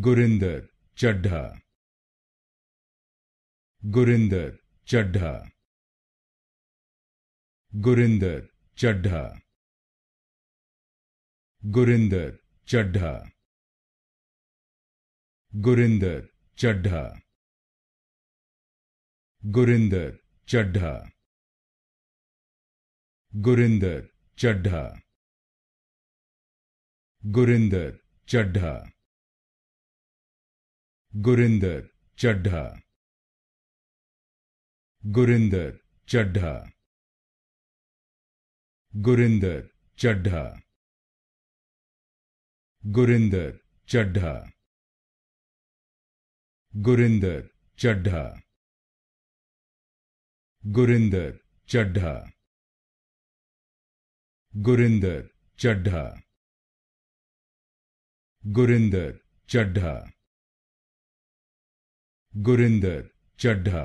Gurinder Chadha Gurinder Chadha Gurinder Chadha Gurinder Chadha Gurinder Chadha Gurinder Chadha Gurinder Chadha Gurinder Chadha Gurinder Chadha Gurinder Chadha Gurinder Chadha Gurinder Chadha Gurinder Chadha Gurinder Chadha Gurinder Chadha Gurinder Chadha Gurinder Chadha